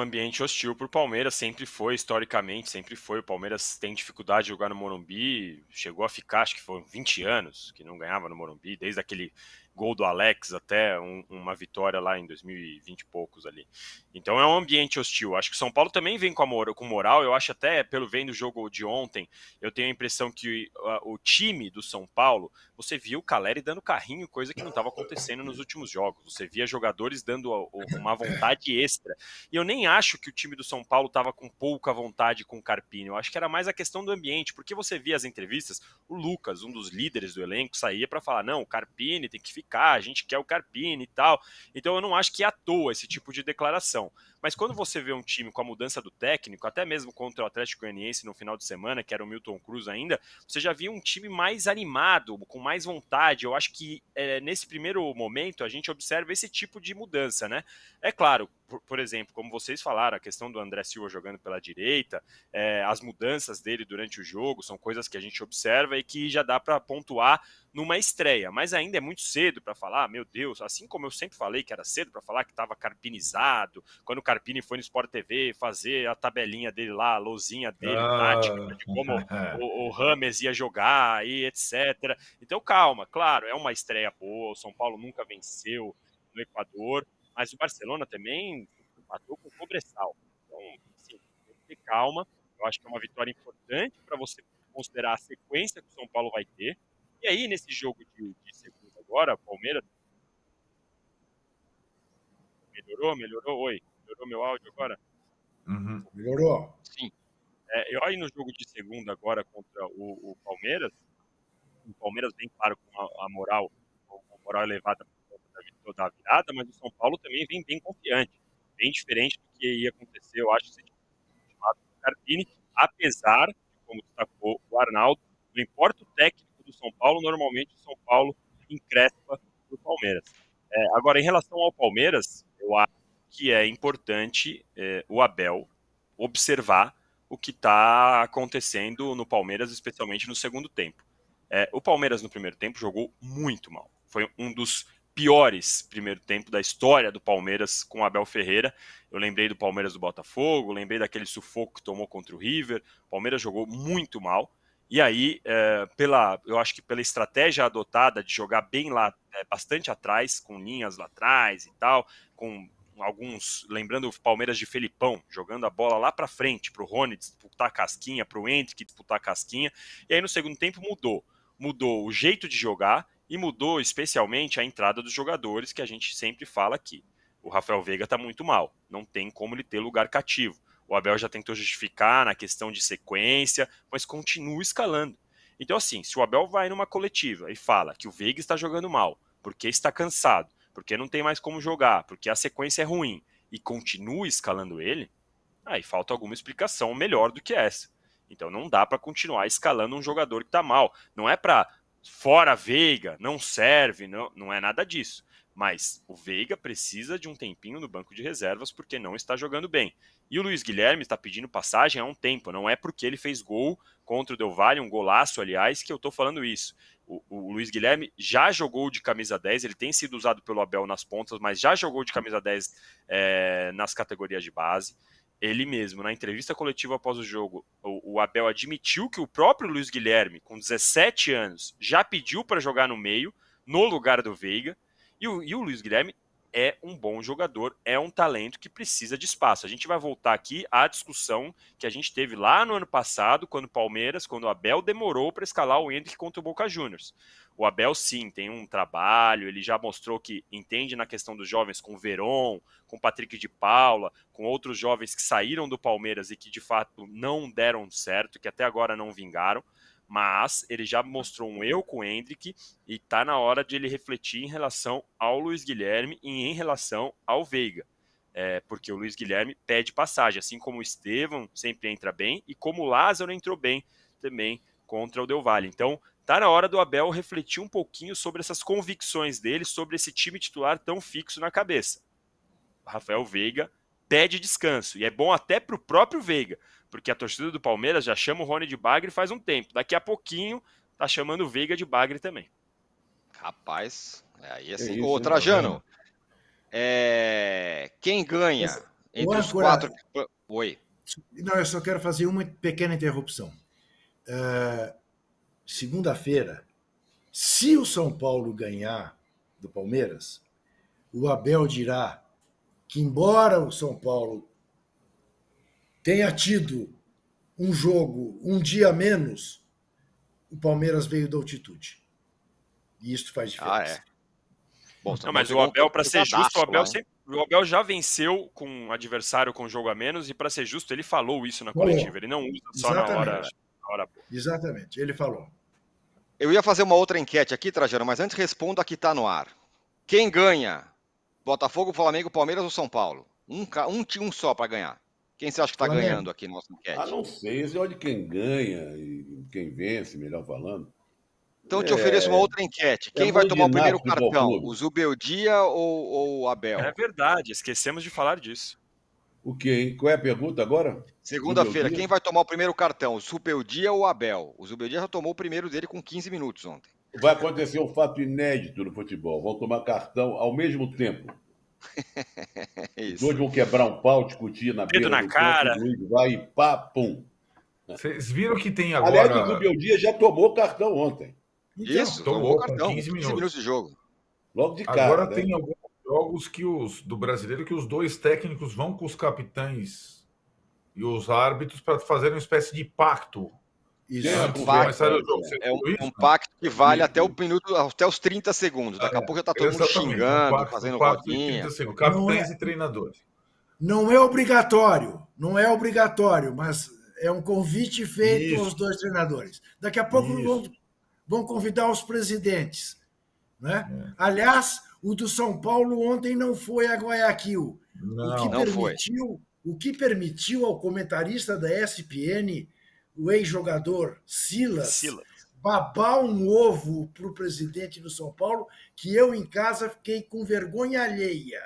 ambiente hostil para o Palmeiras, sempre foi, historicamente, sempre foi. O Palmeiras tem dificuldade de jogar no Morumbi, chegou a ficar, acho que foram 20 anos que não ganhava no Morumbi, desde aquele gol do Alex até um, uma vitória lá em 2020 e poucos ali. Então é um ambiente hostil. Acho que o São Paulo também vem com, a, com moral. Eu acho até, pelo vendo o jogo de ontem, eu tenho a impressão que o, ah, o time do São Paulo, você viu o Caleri dando carrinho, coisa que não estava acontecendo nos últimos jogos. Você via jogadores dando a, a, uma vontade extra. E eu nem acho que o time do São Paulo estava com pouca vontade com o Carpini. Eu acho que era mais a questão do ambiente, porque você via as entrevistas, o Lucas, um dos líderes do elenco, saía para falar, não, o Carpini tem que ficar ficar, a gente quer o Carpini e tal. Então eu não acho que é à toa esse tipo de declaração. Mas quando você vê um time com a mudança do técnico, até mesmo contra o Atlético Goianiense no final de semana, que era o Milton Cruz ainda, você já via um time mais animado, com mais vontade. Eu acho que é, nesse primeiro momento a gente observa esse tipo de mudança, né? É claro, por, por exemplo, como vocês falaram, a questão do André Silva jogando pela direita, é, as mudanças dele durante o jogo, são coisas que a gente observa e que já dá para pontuar numa estreia, mas ainda é muito cedo para falar, meu Deus, assim como eu sempre falei que era cedo para falar que estava carpinizado, quando o Carpini foi no Sport TV fazer a tabelinha dele lá, a lousinha dele, ah. tática, de como é. o, o Rames ia jogar e etc. Então calma, claro, é uma estreia boa, o São Paulo nunca venceu no Equador, mas o Barcelona também matou com o Cobressal. Então, assim, tem que ter calma, eu acho que é uma vitória importante para você considerar a sequência que o São Paulo vai ter, aí, nesse jogo de, de segunda agora, Palmeiras. Melhorou, melhorou? Oi, melhorou meu áudio agora? Uhum. Melhorou? Sim. É, eu aí no jogo de segunda agora contra o, o Palmeiras, o Palmeiras vem claro com a, a moral, uma moral elevada por conta da, virada, mas o São Paulo também vem bem confiante, bem diferente do que ia acontecer, eu acho, se chamado Cardini, apesar, como destacou o Arnaldo, não importa o técnico do São Paulo, normalmente o São Paulo encrespa do Palmeiras. É, agora, em relação ao Palmeiras, eu acho que é importante é, o Abel observar o que está acontecendo no Palmeiras, especialmente no segundo tempo. É, o Palmeiras no primeiro tempo jogou muito mal. Foi um dos piores primeiro tempo da história do Palmeiras com Abel Ferreira. Eu lembrei do Palmeiras do Botafogo, lembrei daquele sufoco que tomou contra o River. O Palmeiras jogou muito mal. E aí, é, pela, eu acho que pela estratégia adotada de jogar bem lá, é, bastante atrás, com linhas lá atrás e tal, com alguns, lembrando o Palmeiras de Felipão, jogando a bola lá para frente, para o Rony disputar a casquinha, para o Hendrick disputar a casquinha. E aí no segundo tempo mudou. Mudou o jeito de jogar e mudou especialmente a entrada dos jogadores, que a gente sempre fala aqui. O Rafael Veiga está muito mal, não tem como ele ter lugar cativo. O Abel já tentou justificar na questão de sequência, mas continua escalando. Então, assim, se o Abel vai numa coletiva e fala que o Veiga está jogando mal, porque está cansado, porque não tem mais como jogar, porque a sequência é ruim, e continua escalando ele, aí falta alguma explicação melhor do que essa. Então não dá para continuar escalando um jogador que está mal. Não é para fora Veiga, não serve, não, não é nada disso. Mas o Veiga precisa de um tempinho no banco de reservas porque não está jogando bem. E o Luiz Guilherme está pedindo passagem há um tempo, não é porque ele fez gol contra o Del Valle, um golaço, aliás, que eu estou falando isso. O, o, Luiz Guilherme já jogou de camisa 10, ele tem sido usado pelo Abel nas pontas, mas já jogou de camisa 10 é, eh, nas categorias de base. Ele mesmo, na entrevista coletiva após o jogo, o, o Abel admitiu que o próprio Luiz Guilherme, com 17 anos, já pediu para jogar no meio, no lugar do Veiga. E o, e o Luiz Guilherme é um bom jogador, é um talento que precisa de espaço. A gente vai voltar aqui à discussão que a gente teve lá no ano passado, quando o Palmeiras, quando o Abel demorou para escalar o Hendrick contra o Boca Juniors. O Abel, sim, tem um trabalho, ele já mostrou que entende na questão dos jovens com o Veron, com o Patrick de Paula, com outros jovens que saíram do Palmeiras e que de fato não deram certo, que até agora não vingaram mas ele já mostrou um eu com o Hendrick e está na hora de ele refletir em relação ao Luiz Guilherme e em relação ao Veiga. É, porque o Luiz Guilherme pede passagem, assim como o Estevam sempre entra bem e como o Lázaro entrou bem também contra o Del Valle. Então, tá na hora do Abel refletir um pouquinho sobre essas convicções dele, sobre esse time titular tão fixo na cabeça. Rafael Veiga pede descanso e é bom até para o próprio Veiga, porque a torcida do Palmeiras já chama o Rony de bagre faz um tempo. Daqui a pouquinho tá chamando o Veiga de bagre também. Rapaz, é aí é Isso, Ô, Trajano, é... quem ganha Esse... entre os quatro. Oi. Não, eu só quero fazer uma pequena interrupção. Uh, Segunda-feira, se o São Paulo ganhar do Palmeiras, o Abel dirá que, embora o São Paulo tenha tido um jogo um dia menos, o Palmeiras veio da altitude. E isso faz diferença. Ah, é. Bom, não, mas o Abel, para ser justo, o Abel, sempre, o Abel, já venceu com um adversário com um jogo a menos, e para ser justo, ele falou isso na coletiva. Ele não usa só na hora, na hora. Exatamente, ele falou. Eu ia fazer uma outra enquete aqui, Trajano, mas antes respondo a que está no ar. Quem ganha? Botafogo, Flamengo, Palmeiras ou São Paulo? Um, um, um só para ganhar. Quem você acha que está né? ganhando aqui no nosso enquete? Ah, não sei. Você olha quem ganha e quem vence, melhor falando. Então, eu te é... ofereço uma é, outra enquete. Quem é vai tomar o primeiro cartão? O Zubeldia ou o Abel? É verdade, esquecemos de falar disso. O que? Qual é a pergunta agora? Segunda-feira, quem vai tomar o primeiro cartão? O Zubeldia ou o Abel? O Zubeldia já tomou o primeiro dele com 15 minutos ontem. Vai acontecer um fato inédito no futebol. Vão tomar cartão ao mesmo tempo. É isso. Hoje vão quebrar um pau, discutir na na cara. vai e pá, pum. Vocês viram que tem agora. Aliás, o Rubio Dias já tomou cartão ontem. Então, Isso, tomou, tomou cartão. 15 minutos. 15 minutos de jogo. Logo de cara. Agora né? tem alguns jogos que os do brasileiro que os dois técnicos vão com os capitães e os árbitros para fazer uma espécie de pacto isso. É, é, é, um pacto, é, um, é um pacto que vale até o minuto, até os 30 segundos. Daqui a é, pouco já estou tá todo mundo xingando, um fazendo rodinha. Capitães é, e treinadores. Não é obrigatório, não é obrigatório, mas é um convite feito Isso. aos dois treinadores. Daqui a pouco vão, vão, convidar os presidentes. Né? Aliás, o do São Paulo ontem não foi a Guayaquil. Não, o que não permitiu, foi. O que permitiu ao comentarista da ESPN o ex-jogador Silas, Silas, babar um ovo para o presidente do São Paulo, que eu em casa fiquei com vergonha alheia.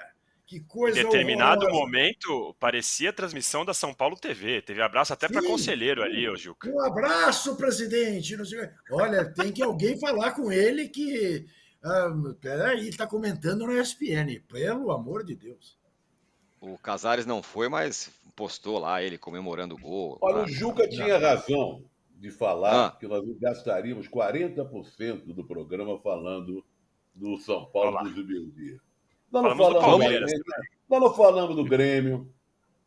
Que coisa em determinado horrorosa. momento, parecia a transmissão da São Paulo TV. Teve abraço até para conselheiro ali, ô Juca. Um abraço, presidente. Olha, tem que alguém falar com ele que. Ah, peraí, está comentando no ESPN. Pelo amor de Deus. O Casares não foi, mas postou lá ele comemorando o gol. Olha, lá, o ah, Juca tinha razão de falar ah. que nós gastaríamos 40% do programa falando do São Paulo do Jubileu Nós não falamos, falamos do Palmeiras. Né? Nós não falamos do Grêmio,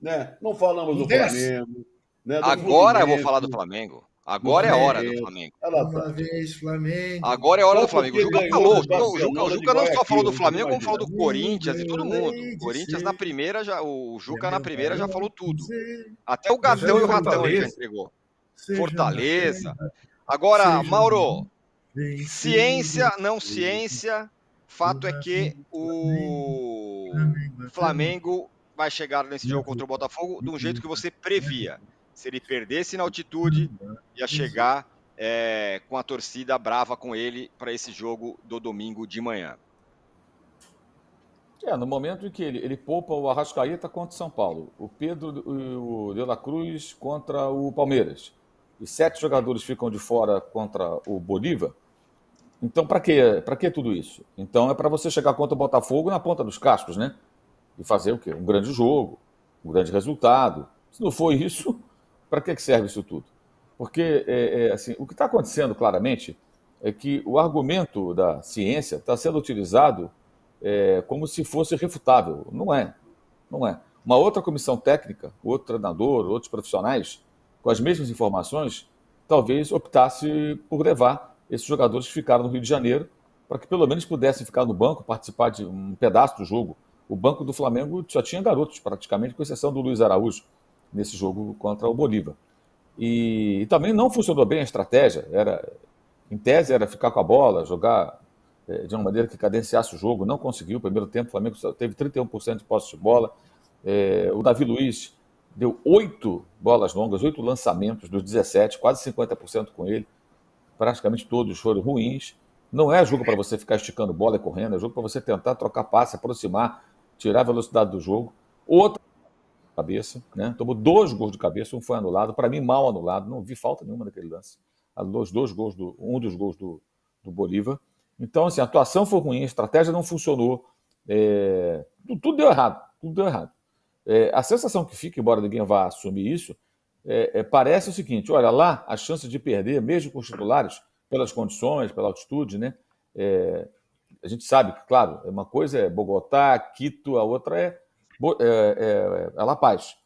né? Não falamos do Flamengo. Né? Do Agora eu vou falar do Flamengo. Agora é a hora do Flamengo. Uma vez, Flamengo. Agora é hora do Flamengo. O Juca tá falou. O Juca, o Juca não só falou do Flamengo, como falou do Corinthians e todo mundo. O Corinthians na primeira já. O Juca na primeira já é falou tudo. Até o Gatão e o Ratão ele já entregou. Fortaleza. Agora, Mauro, ciência, não ciência. Fato é que o Flamengo vai chegar nesse jogo contra o Botafogo de um jeito que você previa se ele perdesse na altitude, ia uhum. chegar é, com a torcida brava com ele para esse jogo do domingo de manhã. É, no momento em que ele, ele poupa o Arrascaeta contra o São Paulo, o Pedro o De La Cruz contra o Palmeiras, e sete jogadores ficam de fora contra o Bolívar, então para que para que tudo isso? Então é para você chegar contra o Botafogo na ponta dos cascos, né? E fazer o quê? Um grande jogo, um grande resultado. Se não for isso, para que serve isso tudo? Porque é, é, assim, o que está acontecendo claramente é que o argumento da ciência está sendo utilizado é, como se fosse refutável. Não é. Não é. Uma outra comissão técnica, outro treinador, outros profissionais, com as mesmas informações, talvez optasse por levar esses jogadores que ficaram no Rio de Janeiro para que pelo menos pudessem ficar no banco, participar de um pedaço do jogo. O banco do Flamengo só tinha garotos, praticamente, com exceção do Luiz Araújo nesse jogo contra o Bolívar. E, e, também não funcionou bem a estratégia. Era, em tese era ficar com a bola, jogar é, de uma maneira que cadenciasse o jogo. Não conseguiu. primeiro tempo, o Flamengo teve 31% de posse de bola. É, o Davi Luiz deu oito bolas longas, oito lançamentos dos 17, quase 50% com ele. Praticamente todos foram ruins. Não é jogo para você ficar esticando bola e correndo, é jogo para você tentar trocar passe, aproximar, tirar a velocidade do jogo. Outra cabeça, né? Tomou dois gols de cabeça, um foi anulado, para mim mal anulado, não vi falta nenhuma naquele lance. os dois gols do, um dos gols do, do Bolívar. Então, assim, a atuação foi ruim, a estratégia não funcionou, é... tudo, tudo, deu errado, tudo deu errado. É, a sensação que fica, embora ninguém vá assumir isso, é, é, parece o seguinte: olha lá, a chance de perder, mesmo com os titulares, pelas condições, pela altitude, né? É, a gente sabe que, claro, uma coisa é Bogotá, Quito, a outra é é, é, é La Paz.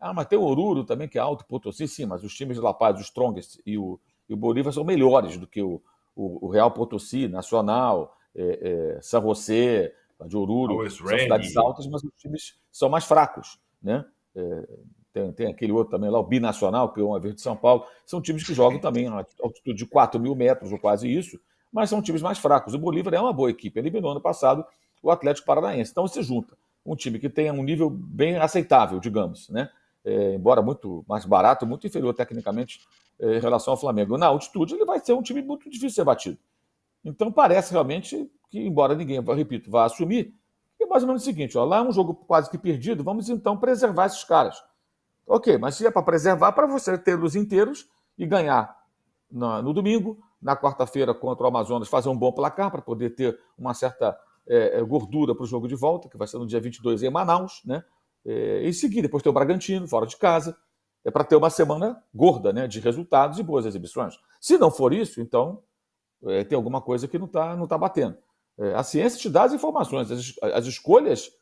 Ah, mas tem o Oruro também, que é alto, Potosí, sim, mas os times de La Paz, o Strongest e o, e o Bolívar são melhores do que o, o, o Real Potosí, Nacional, é, é, San José, de Oruro, são cidades altas, mas os times são mais fracos, né? É, tem, tem, aquele outro também lá, o Binacional, que é uma vez de São Paulo. São times que jogam também a altitude de 4 mil metros ou quase isso, mas são times mais fracos. O Bolívar é uma boa equipe, eliminou ano passado o Atlético Paranaense. Então você junta um time que tenha um nível bem aceitável, digamos, né? É, embora muito mais barato, muito inferior tecnicamente é, em relação ao Flamengo. Na altitude, ele vai ser um time muito difícil de ser batido. Então, parece realmente que, embora ninguém, repito, vá assumir, é mais ou menos o seguinte: ó, lá é um jogo quase que perdido, vamos então preservar esses caras. Ok, mas se é para preservar, para você tê-los inteiros e ganhar no, no domingo, na quarta-feira contra o Amazonas, fazer um bom placar para poder ter uma certa é, é, gordura para o jogo de volta, que vai ser no dia 22 em Manaus, né? É, em seguida, depois tem o Bragantino, fora de casa, é para ter uma semana gorda, né? De resultados e boas exibições. Se não for isso, então é, tem alguma coisa que não está não tá batendo. É, a ciência te dá as informações, as, as, escolhas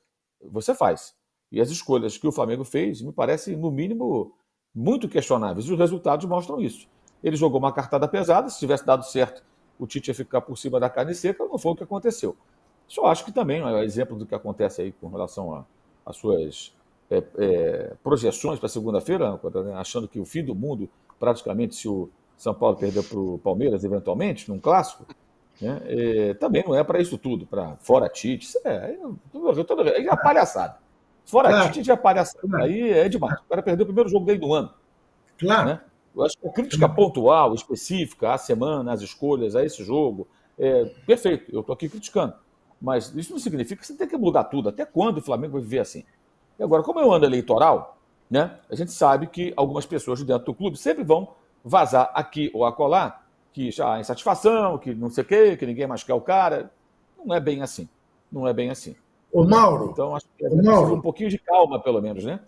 você faz. E as escolhas que o Flamengo fez me parecem, no mínimo, muito questionáveis. E os resultados mostram isso. Ele jogou uma cartada pesada, se tivesse dado certo, o Tite ia ficar por cima da carne seca, não foi o que aconteceu. Só acho que também, é exemplo do que acontece aí com relação às suas é, é, projeções para segunda-feira, né, achando que o fim do mundo, praticamente, se o São Paulo perder para o Palmeiras, eventualmente, num clássico, né, é, também não é para isso tudo, para fora Tite, isso é, é, é palhaçada. Fora claro. Tite é palhaçada, aí é demais. O cara perdeu o primeiro jogo dele do ano. Claro. Né? Eu acho que a crítica pontual, específica, à semana, às escolhas, a esse jogo, é perfeito, eu estou aqui criticando. Mas isso não significa que você tem que mudar tudo. Até quando o Flamengo vai viver assim? E agora, como é o ano eleitoral, né, a gente sabe que algumas pessoas de dentro do clube sempre vão vazar aqui ou acolá que já há ah, insatisfação, que não sei o quê, que ninguém mais quer o cara. Não é bem assim. Não é bem assim. o Mauro. Então, acho que é Mauro, um pouquinho de calma, pelo menos, né?